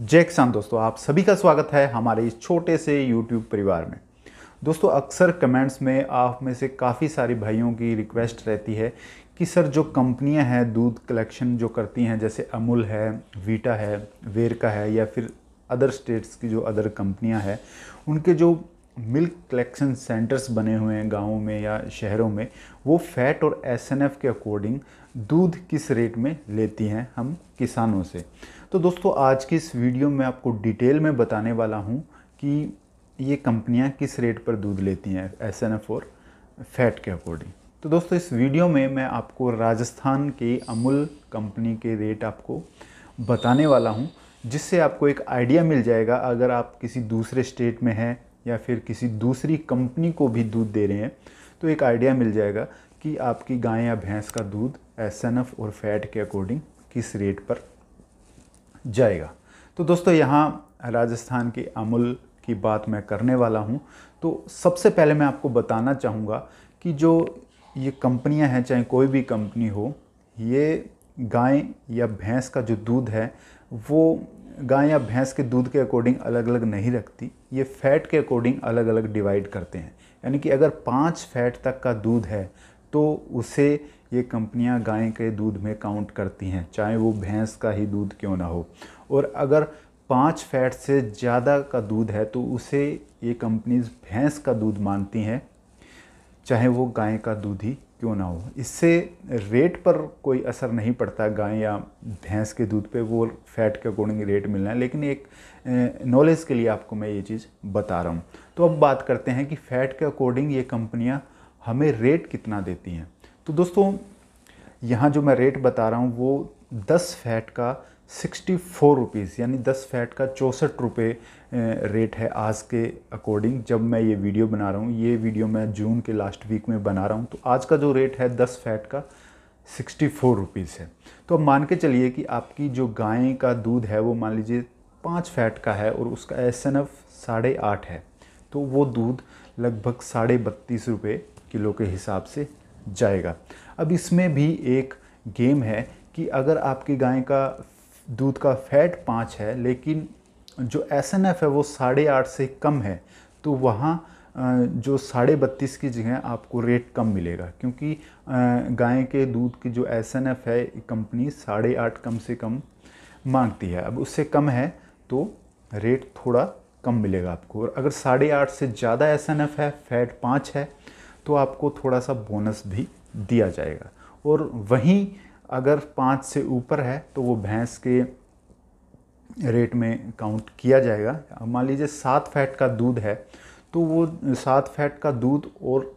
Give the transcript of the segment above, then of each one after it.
किसान दोस्तों आप सभी का स्वागत है हमारे इस छोटे से यूट्यूब परिवार में दोस्तों अक्सर कमेंट्स में आप में से काफ़ी सारी भाइयों की रिक्वेस्ट रहती है कि सर जो कंपनियां हैं दूध कलेक्शन जो करती हैं जैसे अमूल है वीटा है वेरका है या फिर अदर स्टेट्स की जो अदर कंपनियां हैं उनके जो मिल्क कलेक्शन सेंटर्स बने हुए हैं गाँव में या शहरों में वो फैट और एस के अकॉर्डिंग दूध किस रेट में लेती हैं हम किसानों से तो दोस्तों आज की इस वीडियो में आपको डिटेल में बताने वाला हूँ कि ये कंपनियाँ किस रेट पर दूध लेती हैं एस एन एफ और फैट के अकॉर्डिंग तो दोस्तों इस वीडियो में मैं आपको राजस्थान के अमूल कंपनी के रेट आपको बताने वाला हूँ जिससे आपको एक आइडिया मिल जाएगा अगर आप किसी दूसरे स्टेट में हैं या फिर किसी दूसरी कंपनी को भी दूध दे रहे हैं तो एक आइडिया मिल जाएगा कि आपकी गाय या भैंस का दूध एस और फैट के अकॉर्डिंग किस रेट पर जाएगा तो दोस्तों यहाँ राजस्थान के अमूल की बात मैं करने वाला हूँ तो सबसे पहले मैं आपको बताना चाहूँगा कि जो ये कंपनियाँ हैं चाहे कोई भी कंपनी हो ये गाय या भैंस का जो दूध है वो गाय या भैंस के दूध के अकॉर्डिंग अलग अलग नहीं रखती ये फैट के अकॉर्डिंग अलग अलग डिवाइड करते हैं यानी कि अगर पाँच फैट तक का दूध है तो उसे ये कंपनियां गाय के दूध में काउंट करती हैं चाहे वो भैंस का ही दूध क्यों ना हो और अगर पाँच फैट से ज़्यादा का दूध है तो उसे ये कंपनीज भैंस का दूध मानती हैं चाहे वो गाय का दूध ही क्यों ना हो इससे रेट पर कोई असर नहीं पड़ता गाय या भैंस के दूध पे वो फैट के अकॉर्डिंग रेट मिलना है लेकिन एक नॉलेज के लिए आपको मैं ये चीज़ बता रहा हूँ तो अब बात करते हैं कि फ़ैट के अकॉर्डिंग ये कंपनियाँ हमें रेट कितना देती हैं तो दोस्तों यहाँ जो मैं रेट बता रहा हूँ वो दस फैट का सिक्सटी फोर रुपीज़ यानी दस फैट का चौंसठ रुपये रेट है आज के अकॉर्डिंग जब मैं ये वीडियो बना रहा हूँ ये वीडियो मैं जून के लास्ट वीक में बना रहा हूँ तो आज का जो रेट है दस फैट का सिक्सटी फोर रुपीज़ है तो अब मान के चलिए कि आपकी जो गाय का दूध है वो मान लीजिए पाँच फैट का है और उसका एस एन एफ साढ़े आठ है तो वो दूध लगभग साढ़े बत्तीस रुपये किलो के हिसाब से जाएगा अब इसमें भी एक गेम है कि अगर आपकी गाय का दूध का फैट पाँच है लेकिन जो एस एन एफ है वो साढ़े आठ से कम है तो वहाँ जो साढ़े बत्तीस की जगह आपको रेट कम मिलेगा क्योंकि गाय के दूध की जो एस एन एफ है कंपनी साढ़े आठ कम से कम मांगती है अब उससे कम है तो रेट थोड़ा कम मिलेगा आपको और अगर साढ़े आठ से ज़्यादा एस एन एफ है फैट पाँच है तो आपको थोड़ा सा बोनस भी दिया जाएगा और वहीं अगर पाँच से ऊपर है तो वो भैंस के रेट में काउंट किया जाएगा मान लीजिए सात फैट का दूध है तो वो सात फैट का दूध और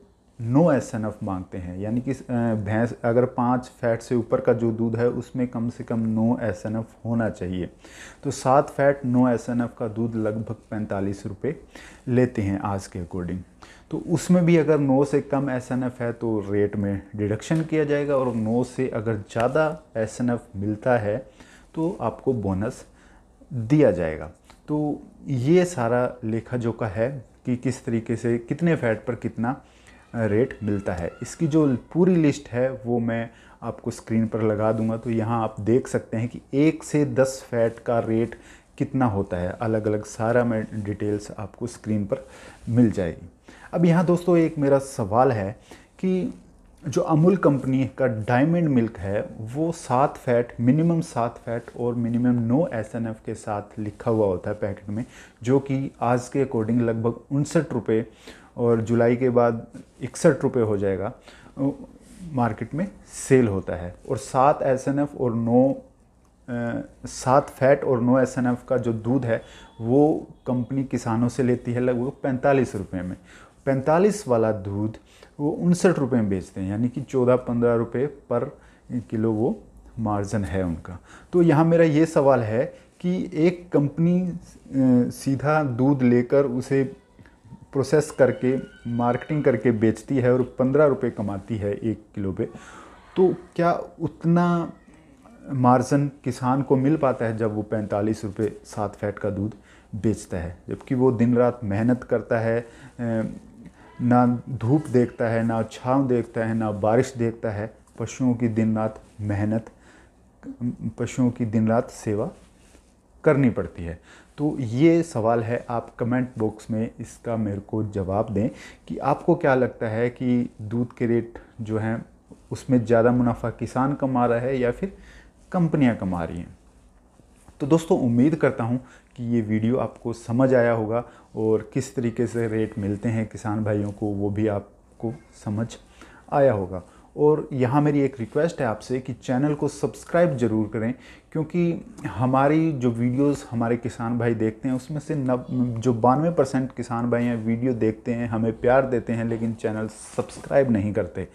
नो एस एन एफ मांगते हैं यानी कि भैंस अगर पाँच फैट से ऊपर का जो दूध है उसमें कम से कम नो एस एन एफ होना चाहिए तो सात फैट नो एस एन एफ का दूध लगभग पैंतालीस रुपये लेते हैं आज के अकॉर्डिंग तो उसमें भी अगर नौ से कम एस है तो रेट में डिडक्शन किया जाएगा और नौ से अगर ज़्यादा एस मिलता है तो आपको बोनस दिया जाएगा तो ये सारा लेखा जोखा है कि किस तरीके से कितने फैट पर कितना रेट मिलता है इसकी जो पूरी लिस्ट है वो मैं आपको स्क्रीन पर लगा दूंगा तो यहाँ आप देख सकते हैं कि एक से दस फैट का रेट कितना होता है अलग अलग सारा में डिटेल्स आपको स्क्रीन पर मिल जाएगी अब यहाँ दोस्तों एक मेरा सवाल है कि जो अमूल कंपनी का डायमंड मिल्क है वो सात फैट मिनिमम सात फैट और मिनिमम नो एस एन एफ के साथ लिखा हुआ होता है पैकेट में जो कि आज के अकॉर्डिंग लगभग उनसठ रुपये और जुलाई के बाद इकसठ रुपये हो जाएगा मार्केट में सेल होता है और सात एस एन एफ और नो सात फैट और नो एस का जो दूध है वो कंपनी किसानों से लेती है लगभग पैंतालीस रुपये में पैंतालीस वाला दूध वो उनसठ रुपये में बेचते हैं यानी कि चौदह पंद्रह रुपये पर किलो वो मार्जिन है उनका तो यहाँ मेरा ये सवाल है कि एक कंपनी सीधा दूध लेकर उसे प्रोसेस करके मार्केटिंग करके बेचती है और पंद्रह रुपये कमाती है एक किलो पे तो क्या उतना मार्जन किसान को मिल पाता है जब वो पैंतालीस रुपये सात फैट का दूध बेचता है जबकि वो दिन रात मेहनत करता है ना धूप देखता है ना छाँव देखता है ना बारिश देखता है पशुओं की दिन रात मेहनत पशुओं की दिन रात सेवा करनी पड़ती है तो ये सवाल है आप कमेंट बॉक्स में इसका मेरे को जवाब दें कि आपको क्या लगता है कि दूध के रेट जो हैं उसमें ज़्यादा मुनाफा किसान कमा रहा है या फिर कंपनियां कमा रही हैं तो दोस्तों उम्मीद करता हूँ कि ये वीडियो आपको समझ आया होगा और किस तरीके से रेट मिलते हैं किसान भाइयों को वो भी आपको समझ आया होगा और यहाँ मेरी एक रिक्वेस्ट है आपसे कि चैनल को सब्सक्राइब ज़रूर करें क्योंकि हमारी जो वीडियोस हमारे किसान भाई देखते हैं उसमें से नब जो बानवे परसेंट किसान भाई हैं वीडियो देखते हैं हमें प्यार देते हैं लेकिन चैनल सब्सक्राइब नहीं करते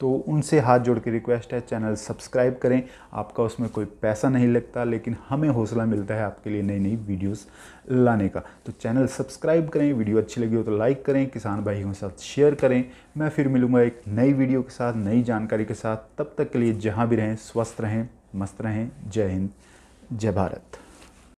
तो उनसे हाथ जोड़ के रिक्वेस्ट है चैनल सब्सक्राइब करें आपका उसमें कोई पैसा नहीं लगता लेकिन हमें हौसला मिलता है आपके लिए नई नई वीडियोस लाने का तो चैनल सब्सक्राइब करें वीडियो अच्छी लगी हो तो लाइक करें किसान भाइयों के साथ शेयर करें मैं फिर मिलूँगा एक नई वीडियो के साथ नई जानकारी के साथ तब तक के लिए जहाँ भी रहें स्वस्थ रहें मस्त रहें जय हिंद जय भारत